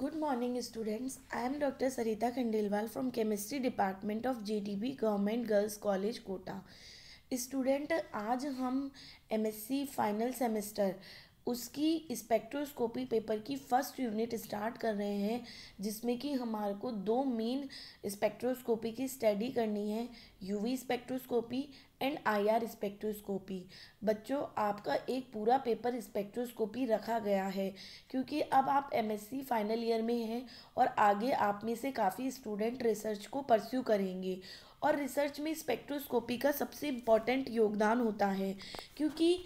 good morning students I am doctor Sarita Khandelwal from chemistry department of J D B government girls college Kota student आज हम M S C final semester उसकी spectroscopy paper की first unit start कर रहे हैं जिसमें कि हमारे को दो मेन स्पेक्ट्रोस्कोपी की स्टडी करनी है U V spectroscopy and IR spectroscopy बच्चों आपका एक पूरा पेपर स्पेक्ट्रोस्कोपी रखा गया है क्योंकि अब आप एमएससी फाइनल ईयर में हैं और आगे आप में से काफ़ी स्टूडेंट रिसर्च को परस्यू करेंगे और रिसर्च में स्पेक्ट्रोस्कोपी का सबसे इम्पॉर्टेंट योगदान होता है क्योंकि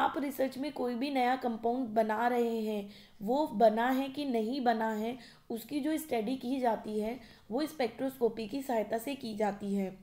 आप रिसर्च में कोई भी नया कंपाउंड बना रहे हैं वो बना है कि नहीं बना है उसकी जो स्टडी की जाती है वो स्पेक्ट्रोस्कोपी की सहायता से की जाती है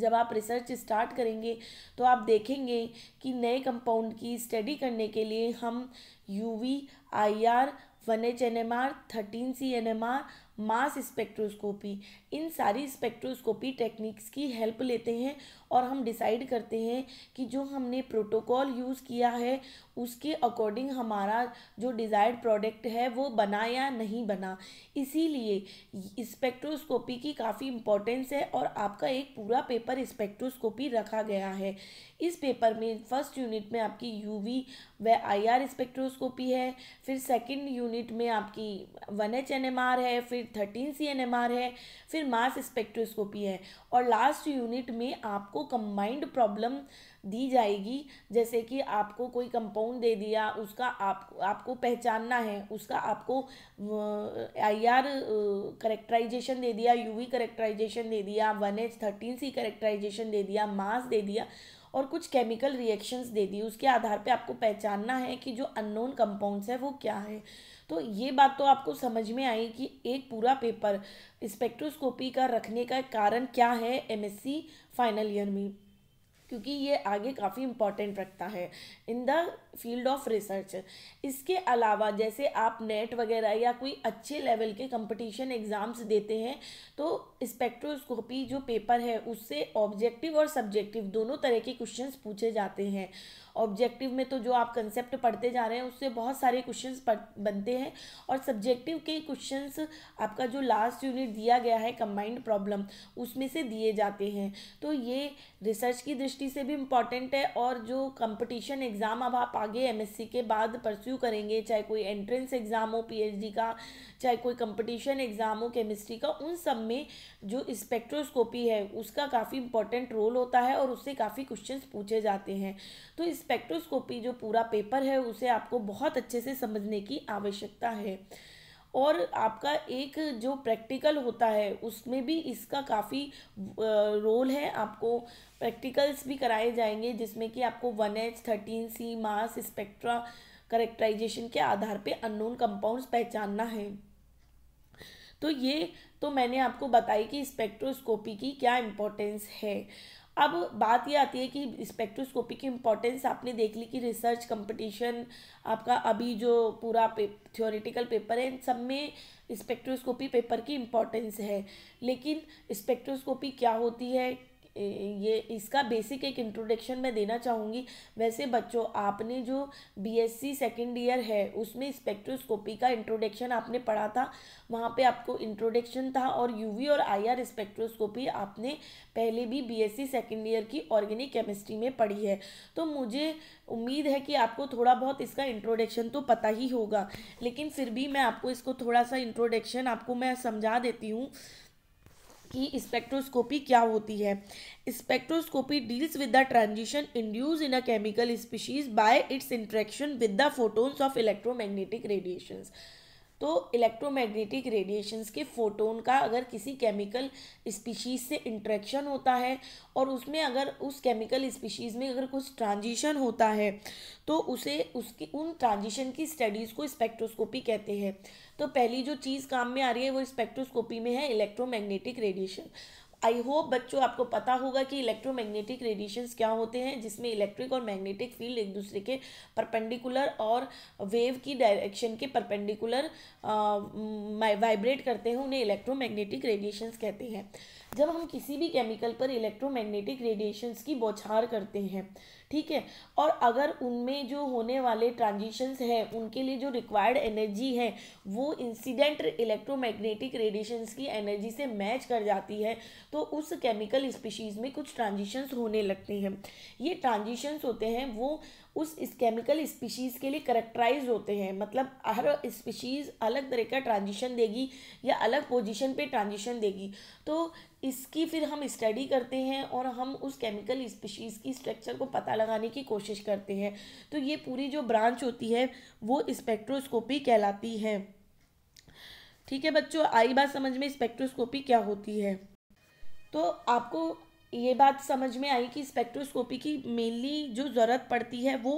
जब आप रिसर्च स्टार्ट करेंगे तो आप देखेंगे कि नए कंपाउंड की स्टडी करने के लिए हम U V I R one H N M R thirteen C N M R mass spectroscopy इन सारी स्पेक्ट्रोस्कोपी टेक्निक्स की हेल्प लेते हैं और हम डिसाइड करते हैं कि जो हमने प्रोटोकॉल यूज़ किया है उसके अकॉर्डिंग हमारा जो डिज़ायर्ड प्रोडक्ट है वो बना या नहीं बना इसीलिए स्पेक्ट्रोस्कोपी की काफ़ी इम्पोर्टेंस है और आपका एक पूरा पेपर स्पेक्ट्रोस्कोपी रखा गया है इस पेपर में फर्स्ट यूनिट में आपकी यूवी व आईआर स्पेक्ट्रोस्कोपी है फिर सेकंड यूनिट में आपकी one H N M R है फिर thirteen C N M R है फिर मास स्पेक्ट्रोस्कोपी है और लास्ट यूनिट में आपको कंबाइंड प्रॉब्लम दी जाएगी जैसे कि आपको कोई कंपाउंड दे दिया उसका आप आपको पहचानना है उसका आपको आई आर करेक्टराइजेशन दे दिया यूवी करेक्टराइजेशन दे दिया one H thirteen C characterization दे दिया मास दे दिया और कुछ केमिकल रिएक्शंस दे दी उसके आधार पे आपको पहचानना है कि जो अननोन कंपाउंड्स है वो क्या है तो ये बात तो आपको समझ में आई कि एक पूरा पेपर स्पेक्ट्रोस्कोपी का रखने का कारण क्या है एमएससी फाइनल ईयर में क्योंकि ये आगे काफ़ी इम्पॉर्टेंट रखता है in the field of research इसके अलावा जैसे आप नेट वगैरह या कोई अच्छे लेवल के कंपटीशन एग्ज़ाम्स देते हैं तो स्पेक्ट्रोस्कोपी जो पेपर है उससे ऑब्जेक्टिव और सब्जेक्टिव दोनों तरह के क्वेश्चंस पूछे जाते हैं ऑब्जेक्टिव में तो जो आप कंसेप्ट पढ़ते जा रहे हैं उससे बहुत सारे क्वेश्चन बनते हैं और सब्जेक्टिव के क्वेश्चन आपका जो लास्ट यूनिट दिया गया है कंबाइंड प्रॉब्लम उसमें से दिए जाते हैं तो ये रिसर्च की दृष्टि से भी इम्पॉर्टेंट है और जो कंपटीशन एग्ज़ाम अब आप आगे एमएससी के बाद परस्यू करेंगे चाहे कोई एंट्रेंस एग्ज़ाम हो पीएचडी का चाहे कोई कंपटीशन एग्ज़ाम हो केमिस्ट्री का उन सब में जो स्पेक्ट्रोस्कोपी है उसका काफ़ी इंपॉर्टेंट रोल होता है और उससे काफ़ी क्वेश्चन पूछे जाते हैं तो स्पेक्ट्रोस्कोपी जो पूरा पेपर है उसे आपको बहुत अच्छे से समझने की आवश्यकता है और आपका एक जो प्रैक्टिकल होता है उसमें भी इसका काफ़ी रोल है आपको प्रैक्टिकल्स भी कराए जाएंगे जिसमें कि आपको one H thirteen C mass spectra characterization के आधार पे अननोन कंपाउंड्स पहचानना है तो ये तो मैंने आपको बताई कि स्पेक्ट्रोस्कोपी की क्या इम्पोर्टेंस है अब बात ये आती है कि स्पेक्ट्रोस्कोपी की इम्पोर्टेंस आपने देख ली कि रिसर्च कंपटीशन आपका अभी जो पूरा पे थ्योरेटिकल पेपर है इन सब में स्पेक्ट्रोस्कोपी पेपर की इम्पोर्टेंस है लेकिन स्पेक्ट्रोस्कोपी क्या होती है ये इसका बेसिक एक इंट्रोडक्शन मैं देना चाहूँगी वैसे बच्चों आपने जो बीएससी सेकेंड ईयर है उसमें स्पेक्ट्रोस्कोपी का इंट्रोडक्शन आपने पढ़ा था वहाँ पे आपको इंट्रोडक्शन था और यूवी और आईआर स्पेक्ट्रोस्कोपी आपने पहले भी बीएससी सेकेंड ईयर की ऑर्गेनिक केमिस्ट्री में पढ़ी है तो मुझे उम्मीद है कि आपको थोड़ा बहुत इसका इंट्रोडक्शन तो पता ही होगा लेकिन फिर भी मैं आपको इसको थोड़ा सा इंट्रोडक्शन आपको मैं समझा देती हूँ कि स्पेक्ट्रोस्कोपी क्या होती है spectroscopy deals with the transition induced in a chemical species by its interaction with the photons of electromagnetic radiations तो इलेक्ट्रोमैग्नेटिक रेडिएशंस के फोटोन का अगर किसी केमिकल स्पीशीज़ से इंट्रैक्शन होता है और उसमें अगर उस केमिकल स्पीशीज़ में अगर कुछ ट्रांजिशन होता है तो उसे उसकी उन ट्रांजिशन की स्टडीज़ को स्पेक्ट्रोस्कोपी कहते हैं तो पहली जो चीज़ काम में आ रही है वो स्पेक्ट्रोस्कोपी में है इलेक्ट्रोमैग्नेटिक रेडिएशन आई होप बच्चों आपको पता होगा कि इलेक्ट्रोमैग्नेटिक रेडिएशंस क्या होते हैं जिसमें इलेक्ट्रिक और मैग्नेटिक फील्ड एक दूसरे के परपेंडिकुलर और वेव की डायरेक्शन के परपेंडिकुलर वाइब्रेट करते हैं उन्हें इलेक्ट्रोमैग्नेटिक रेडिएशंस कहते हैं जब हम किसी भी केमिकल पर इलेक्ट्रोमैग्नेटिक रेडिएशंस की बौछार करते हैं ठीक है और अगर उनमें जो होने वाले ट्रांजिशंस हैं उनके लिए जो रिक्वायर्ड एनर्जी है वो इंसिडेंट इलेक्ट्रोमैग्नेटिक रेडिएशंस की एनर्जी से मैच कर जाती है तो उस केमिकल स्पीशीज़ में कुछ ट्रांजिशंस होने लगते हैं ये ट्रांजिशंस होते हैं वो उस इस केमिकल स्पीशीज़ के लिए करेक्टराइज होते हैं मतलब हर स्पीशीज़ अलग तरह का ट्रांजिशन देगी या अलग पोजीशन पे ट्रांजिशन देगी तो इसकी फिर हम स्टडी करते हैं और हम उस केमिकल स्पीशीज़ की स्ट्रक्चर को पता लगाने की कोशिश करते हैं तो ये पूरी जो ब्रांच होती है वो स्पेक्ट्रोस्कोपी कहलाती है ठीक है बच्चों आई बात समझ में स्पेक्ट्रोस्कोपी क्या होती है तो आपको ये बात समझ में आई कि स्पेक्ट्रोस्कोपी की मेनली जो ज़रूरत पड़ती है वो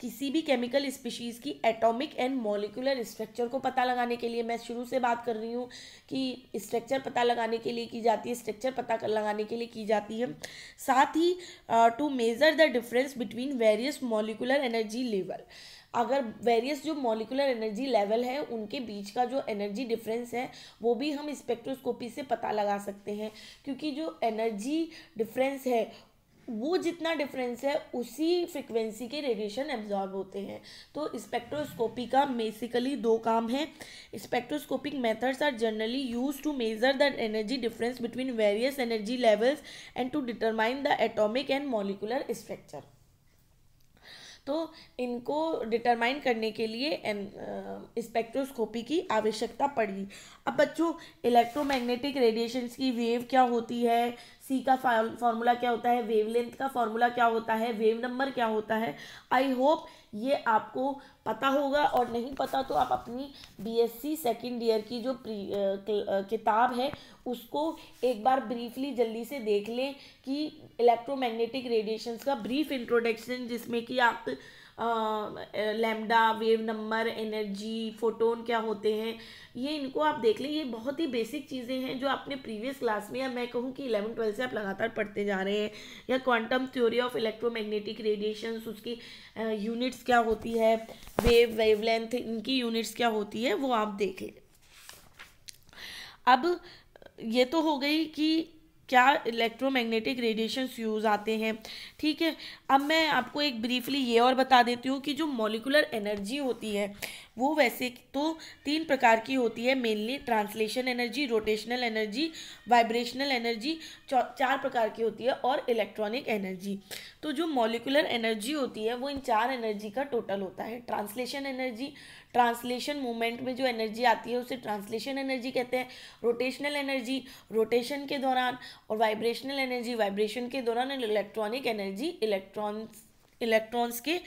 किसी भी केमिकल स्पीशीज़ की एटॉमिक एंड मॉलिकुलर स्ट्रक्चर को पता लगाने के लिए मैं शुरू से बात कर रही हूँ कि स्ट्रक्चर पता लगाने के लिए की जाती है स्ट्रक्चर पता कर लगाने के लिए की जाती है साथ ही to measure the difference between various molecular energy level अगर वेरियस जो मॉलिकुलर एनर्जी लेवल है उनके बीच का जो एनर्जी डिफरेंस है वो भी हम स्पेक्ट्रोस्कोपी से पता लगा सकते हैं क्योंकि जो एनर्जी डिफरेंस है वो जितना डिफरेंस है उसी फ्रिक्वेंसी के रेडिएशन एब्जॉर्ब होते हैं तो स्पेक्ट्रोस्कोपी का बेसिकली दो काम है spectroscopic methods are generally use to measure the energy difference between various energy levels and to determine the atomic and molecular structure तो इनको डिटरमाइन करने के लिए स्पेक्ट्रोस्कोपी की आवश्यकता पड़ी अब बच्चों इलेक्ट्रोमैग्नेटिक रेडिएशंस की वेव क्या होती है सी का फॉर्मूला क्या होता है वेवलेंथ का फॉर्मूला क्या होता है वेव नंबर क्या होता है आई होप ये आपको पता होगा और नहीं पता तो आप अपनी बीएससी सेकंड ईयर की जो प्री किताब है उसको एक बार ब्रीफली जल्दी से देख लें कि इलेक्ट्रोमैग्नेटिक रेडिएशंस का ब्रीफ इंट्रोडक्शन जिसमें कि आप lambda wave number energy photon क्या होते हैं ये इनको आप देख लें ये बहुत ही बेसिक चीज़ें हैं जो आपने प्रीवियस क्लास में या मैं कहूँ कि इलेवन ट्वेल्थ से आप लगातार पढ़ते जा रहे हैं या quantum theory of electromagnetic radiations उसकी यूनिट्स क्या होती है वेव लेंथ इनकी यूनिट्स क्या होती है वो आप देख लें अब ये तो हो गई कि क्या इलेक्ट्रोमैग्नेटिक रेडिएशंस यूज़ आते हैं ठीक है अब मैं आपको एक ब्रीफली ये और बता देती हूँ कि जो मॉलिकुलर एनर्जी होती है वो वैसे तो तीन प्रकार की होती है mainly translation energy rotational energy vibrational energy चार प्रकार की होती है और इलेक्ट्रॉनिक एनर्जी तो जो मॉलिकुलर एनर्जी होती है वो इन चार एनर्जी का टोटल होता है ट्रांसलेशन एनर्जी ट्रांसलेशन मूवमेंट में जो एनर्जी आती है उसे ट्रांसलेशन एनर्जी कहते हैं रोटेशनल एनर्जी रोटेशन के दौरान और वाइब्रेशनल एनर्जी वाइब्रेशन के दौरान इलेक्ट्रॉनिक एनर्जी इलेक्ट्रॉन्स इलेक्ट्रॉन्स के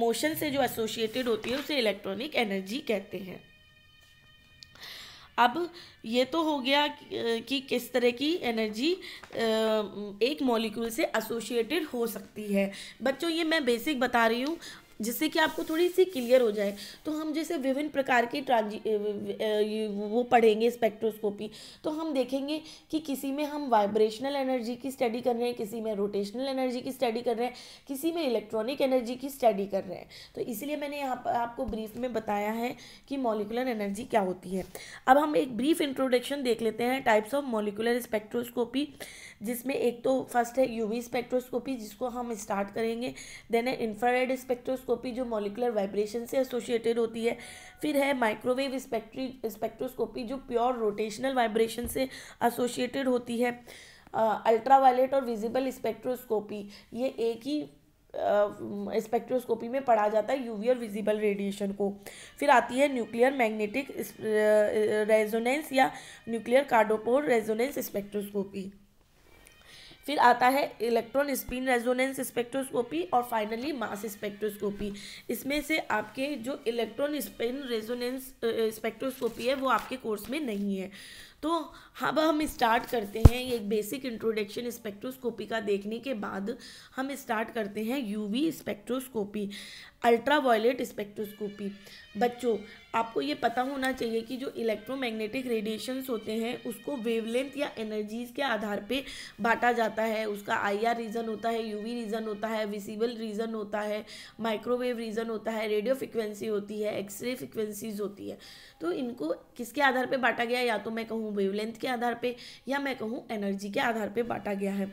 मोशन से जो एसोसिएटेड होती है उसे इलेक्ट्रॉनिक एनर्जी कहते हैं अब ये तो हो गया कि किस तरह की एनर्जी एक मॉलिक्यूल से एसोशिएटेड हो सकती है बच्चों ये मैं बेसिक बता रही हूँ जिससे कि आपको थोड़ी सी क्लियर हो जाए तो हम जैसे विभिन्न प्रकार के ट्रांजी वो पढ़ेंगे स्पेक्ट्रोस्कोपी तो हम देखेंगे कि किसी में हम वाइब्रेशनल एनर्जी की स्टडी कर रहे हैं किसी में रोटेशनल एनर्जी की स्टडी कर रहे हैं किसी में इलेक्ट्रॉनिक एनर्जी की स्टडी कर रहे हैं तो इसीलिए मैंने यहाँ पर आपको ब्रीफ में बताया है कि मॉलिकुलर एनर्जी क्या होती है अब हम एक ब्रीफ इंट्रोडक्शन देख लेते हैं टाइप्स ऑफ मॉलिकुलर स्पेक्ट्रोस्कोपी जिसमें एक तो फर्स्ट है यूवी स्पेक्ट्रोस्कोपी जिसको हम स्टार्ट करेंगे देन है इंफ्रारेड स्पेक्ट्रोस्कोपी जो मोलिकुलर वाइब्रेशन से एसोसिएटेड होती है फिर है माइक्रोवेव स्पेक्ट्री स्पेक्ट्रोस्कोपी जो प्योर रोटेशनल वाइब्रेशन से एसोसिएटेड होती है अल्ट्रावायलेट और विजिबल स्पेक्ट्रोस्कोपी ये एक ही स्पेक्ट्रोस्कोपी में पढ़ा जाता है यूवी और विजिबल रेडिएशन को फिर आती है न्यूक्लियर मैग्नेटिक रेजोनेंस या न्यूक्लियर कार्डोपोर रेजोनेंस स्पेक्ट्रोस्कोपी फिर आता है इलेक्ट्रॉन स्पिन रेजोनेंस स्पेक्ट्रोस्कोपी और फाइनली मास स्पेक्ट्रोस्कोपी इसमें से आपके जो इलेक्ट्रॉन स्पिन रेजोनेंस स्पेक्ट्रोस्कोपी है वो आपके कोर्स में नहीं है तो अब हम स्टार्ट करते हैं एक बेसिक इंट्रोडक्शन स्पेक्ट्रोस्कोपी का देखने के बाद हम स्टार्ट करते हैं यूवी स्पेक्ट्रोस्कोपी अल्ट्रावायलेट स्पेक्ट्रोस्कोपी बच्चों आपको ये पता होना चाहिए कि जो इलेक्ट्रोमैग्नेटिक रेडिएशंस होते हैं उसको वेवलेंथ या एनर्जीज के आधार पे बांटा जाता है उसका आईआर रीज़न होता है यूवी रीज़न होता है विजिबल रीज़न होता है माइक्रोवेव रीज़न होता है रेडियो फ्रिक्वेंसी होती है एक्सरे फ्रिक्वेंसीज होती है तो इनको किसके आधार पर बांटा गया या तो मैं कहूँ वेवलेंथ के आधार पर या मैं कहूँ एनर्जी के आधार पर बांटा गया है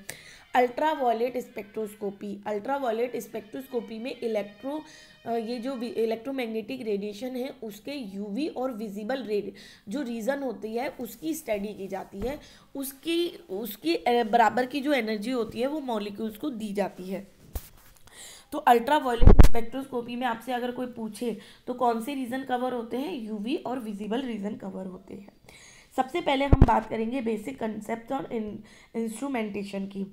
अल्ट्रावायलेट स्पेक्ट्रोस्कोपी अल्ट्रावायलेट स्पेक्ट्रोस्कोपी में इलेक्ट्रो ये जो इलेक्ट्रोमैग्नेटिक रेडिएशन है उसके यूवी और विजिबल रेड जो रीज़न होती है उसकी स्टडी की जाती है उसकी उसकी बराबर की जो एनर्जी होती है वो मॉलिक्यूल्स को दी जाती है तो अल्ट्रावायलेट स्पेक्ट्रोस्कोपी में आपसे अगर कोई पूछे तो कौन से रीज़न कवर होते हैं यूवी और विजिबल रीज़न कवर होते हैं सबसे पहले हम बात करेंगे बेसिक कंसेप्ट और इंस्ट्रूमेंटेशन की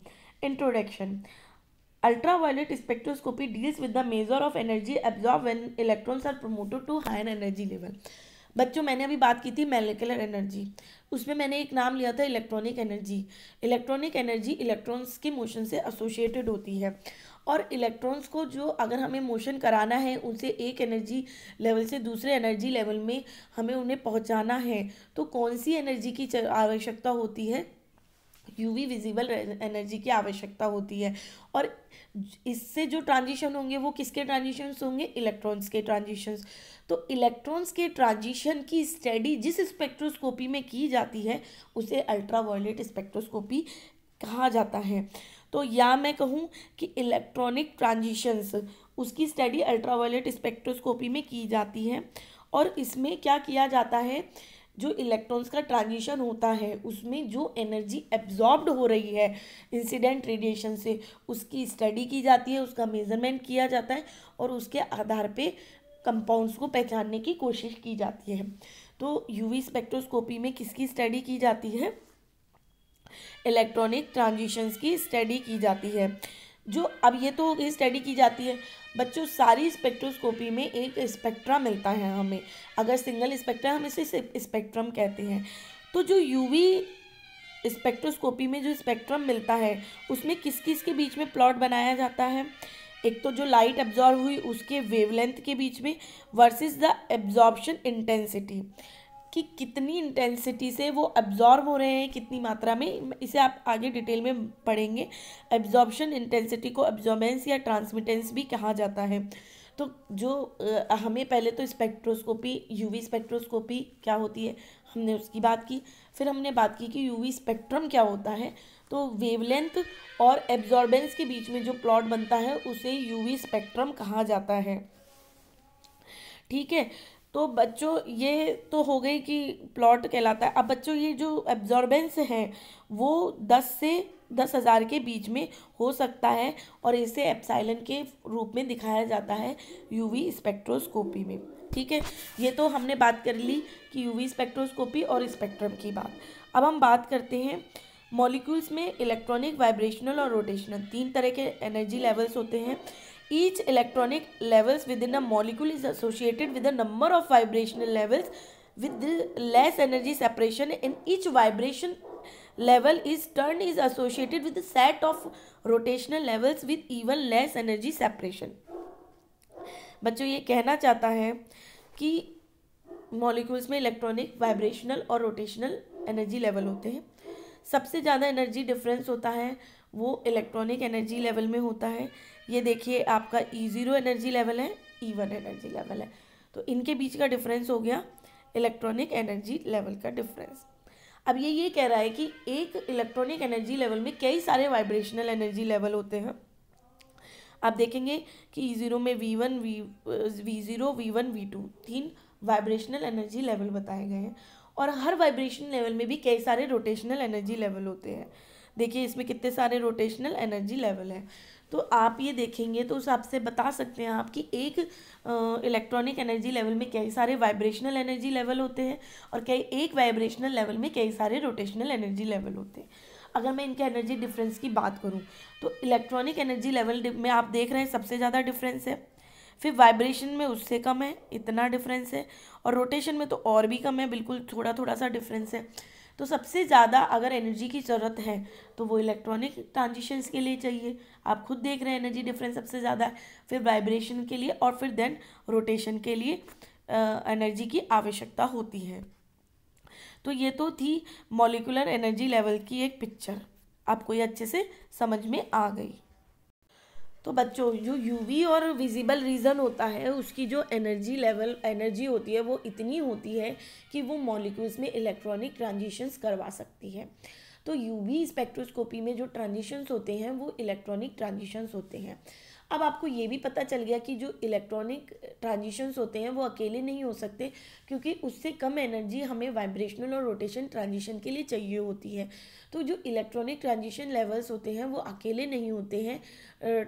introduction Ultraviolet spectroscopy deals with the measure of energy absorb when electrons are promoted to higher energy level बच्चों मैंने अभी बात की थी मेलिकुलर एनर्जी उसमें मैंने एक नाम लिया था electronic energy electronic energy electrons के मोशन से एसोसिएटेड होती है और इलेक्ट्रॉन्स को जो अगर हमें मोशन कराना है उनसे एक एनर्जी लेवल से दूसरे एनर्जी लेवल में हमें उन्हें पहुंचाना है तो कौन सी एनर्जी की आवश्यकता होती है यूवी विजिबल एनर्जी की आवश्यकता होती है और इससे जो ट्रांजिशन होंगे वो किसके ट्रांजिशंस होंगे इलेक्ट्रॉन्स के ट्रांजिशंस तो इलेक्ट्रॉन्स के ट्रांजिशन की स्टडी जिस स्पेक्ट्रोस्कोपी में की जाती है उसे अल्ट्रावायलेट स्पेक्ट्रोस्कोपी कहा जाता है तो या मैं कहूँ कि इलेक्ट्रॉनिक ट्रांजिशंस उसकी स्टडी अल्ट्रावायलेट स्पेक्ट्रोस्कोपी में की जाती है और इसमें क्या किया जाता है जो इलेक्ट्रॉन्स का ट्रांजिशन होता है उसमें जो एनर्जी एब्जॉर्ब्ड हो रही है इंसिडेंट रेडिएशन से उसकी स्टडी की जाती है उसका मेजरमेंट किया जाता है और उसके आधार पे कंपाउंड्स को पहचानने की कोशिश की जाती है तो यूवी स्पेक्ट्रोस्कोपी में किसकी स्टडी की जाती है इलेक्ट्रॉनिक ट्रांजिशंस की स्टडी की जाती है जो अब ये तो स्टडी की जाती है बच्चों सारी स्पेक्ट्रोस्कोपी में एक स्पेक्ट्रा मिलता है हमें अगर सिंगल स्पेक्ट्रा हम इसे स्पेक्ट्रम कहते हैं तो जो यूवी स्पेक्ट्रोस्कोपी में जो स्पेक्ट्रम मिलता है उसमें किस किस के बीच में प्लॉट बनाया जाता है एक तो जो लाइट एब्जॉर्ब हुई उसके वेवलेंथ के बीच में वर्सेस द एब्जॉर्बशन इंटेंसिटी कि कितनी इंटेंसिटी से वो एब्जॉर्ब हो रहे हैं कितनी मात्रा में इसे आप आगे डिटेल में पढ़ेंगे एब्जॉर्बशन इंटेंसिटी को एब्जॉर्बेंस या ट्रांसमिटेंस भी कहा जाता है तो जो हमें पहले तो स्पेक्ट्रोस्कोपी यूवी स्पेक्ट्रोस्कोपी क्या होती है हमने उसकी बात की फिर हमने बात की कि यूवी स्पेक्ट्रम क्या होता है तो वेवलेंथ और एब्जॉर्बेंस के बीच में जो प्लॉट बनता है उसे यूवी स्पेक्ट्रम कहा जाता है ठीक है तो बच्चों ये तो हो गई कि प्लॉट कहलाता है अब बच्चों ये जो एब्जॉर्बेंस है वो दस से दस हज़ार के बीच में हो सकता है और इसे एप्साइलन के रूप में दिखाया जाता है यूवी स्पेक्ट्रोस्कोपी में ठीक है ये तो हमने बात कर ली कि यूवी स्पेक्ट्रोस्कोपी और स्पेक्ट्रम की बात अब हम बात करते हैं मॉलिक्यूल्स में इलेक्ट्रॉनिक वाइब्रेशनल और रोटेशनल तीन तरह के एनर्जी लेवल्स होते हैं each electronic levels within a molecule is associated with a number of vibrational levels with less energy separation and each vibration level is turn is associated with a set of rotational levels with even less energy separation बच्चों ये कहना चाहता है कि molecules में electronic vibrational और rotational energy level होते हैं सबसे ज़्यादा एनर्जी डिफरेंस होता है वो इलेक्ट्रॉनिक एनर्जी लेवल में होता है ये देखिए आपका ई ज़ीरो एनर्जी लेवल है ई वन एनर्जी लेवल है तो इनके बीच का डिफरेंस हो गया इलेक्ट्रॉनिक एनर्जी लेवल का डिफरेंस अब ये ये कह रहा है कि एक इलेक्ट्रॉनिक एनर्जी लेवल में कई सारे वाइब्रेशनल एनर्जी लेवल होते हैं आप देखेंगे कि ई e ज़ीरो में V one V V zero V one V two तीन वाइब्रेशनल एनर्जी लेवल बताए गए हैं और हर वाइब्रेशन लेवल में भी कई सारे रोटेशनल एनर्जी लेवल होते हैं देखिए इसमें कितने सारे रोटेशनल एनर्जी लेवल हैं तो आप ये देखेंगे तो उस आपसे बता सकते हैं आप कि एक इलेक्ट्रॉनिक एनर्जी लेवल में कई सारे वाइब्रेशनल एनर्जी लेवल होते हैं और कई एक वाइब्रेशनल लेवल में कई सारे रोटेशनल एनर्जी लेवल होते हैं अगर मैं इनके एनर्जी डिफरेंस की बात करूँ तो इलेक्ट्रॉनिक एनर्जी लेवल में आप देख रहे हैं सबसे ज़्यादा डिफरेंस है फिर वाइब्रेशन में उससे कम है इतना डिफरेंस है और रोटेशन में तो और भी कम है बिल्कुल थोड़ा थोड़ा सा डिफरेंस है तो सबसे ज़्यादा अगर एनर्जी की ज़रूरत है तो वो इलेक्ट्रॉनिक ट्रांजिशंस के लिए चाहिए आप खुद देख रहे हैं एनर्जी डिफरेंस सबसे ज़्यादा है फिर वाइब्रेशन के लिए और फिर देन रोटेशन के लिए एनर्जी की आवश्यकता होती है तो ये तो थी मॉलिकुलर एनर्जी लेवल की एक पिक्चर आपको ये अच्छे से समझ में आ गई तो बच्चों जो यूवी और विजिबल रीज़न होता है उसकी जो एनर्जी लेवल एनर्जी होती है वो इतनी होती है कि वो मॉलिक्यूल्स में इलेक्ट्रॉनिक ट्रांजिशंस करवा सकती है तो यूवी स्पेक्ट्रोस्कोपी में जो ट्रांजिशंस होते हैं वो इलेक्ट्रॉनिक ट्रांजिशंस होते हैं अब आपको ये भी पता चल गया कि जो इलेक्ट्रॉनिक ट्रांजिशंस होते हैं वो अकेले नहीं हो सकते क्योंकि उससे कम एनर्जी हमें वाइब्रेशनल और रोटेशन ट्रांजिशन के लिए चाहिए होती है तो जो इलेक्ट्रॉनिक ट्रांजिशन लेवल्स होते हैं वो अकेले नहीं होते हैं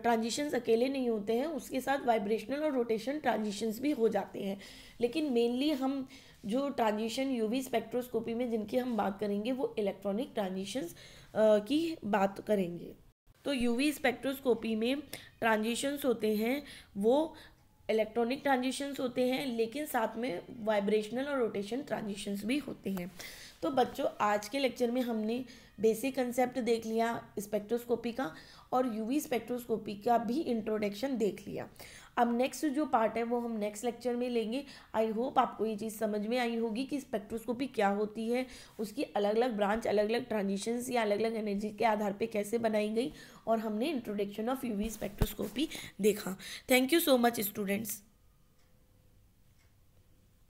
ट्रांजिशन अकेले नहीं होते हैं उसके साथ वाइब्रेशनल और रोटेशन ट्रांजिशन भी हो जाते हैं लेकिन मेनली हम जो ट्रांजिशन यूवी स्पेक्ट्रोस्कोपी में जिनकी हम बात करेंगे वो इलेक्ट्रॉनिक ट्रांजिशंस की बात करेंगे तो यूवी स्पेक्ट्रोस्कोपी में ट्रांजिशंस होते हैं वो इलेक्ट्रॉनिक ट्रांजिशंस होते हैं लेकिन साथ में वाइब्रेशनल और रोटेशन ट्रांजिशंस भी होते हैं तो बच्चों आज के लेक्चर में हमने बेसिक कंसेप्ट देख लिया स्पेक्ट्रोस्कोपी का और यूवी स्पेक्ट्रोस्कोपी का भी इंट्रोडक्शन देख लिया अब नेक्स्ट जो पार्ट है वो हम नेक्स्ट लेक्चर में लेंगे आई होप आपको ये चीज़ समझ में आई होगी कि स्पेक्ट्रोस्कोपी क्या होती है उसकी अलग अलग ब्रांच अलग अलग ट्रांजिशंस या अलग अलग एनर्जी के आधार पर कैसे बनाई गई और हमने इंट्रोडक्शन ऑफ यूवी स्पेक्ट्रोस्कोपी देखा thank you so much students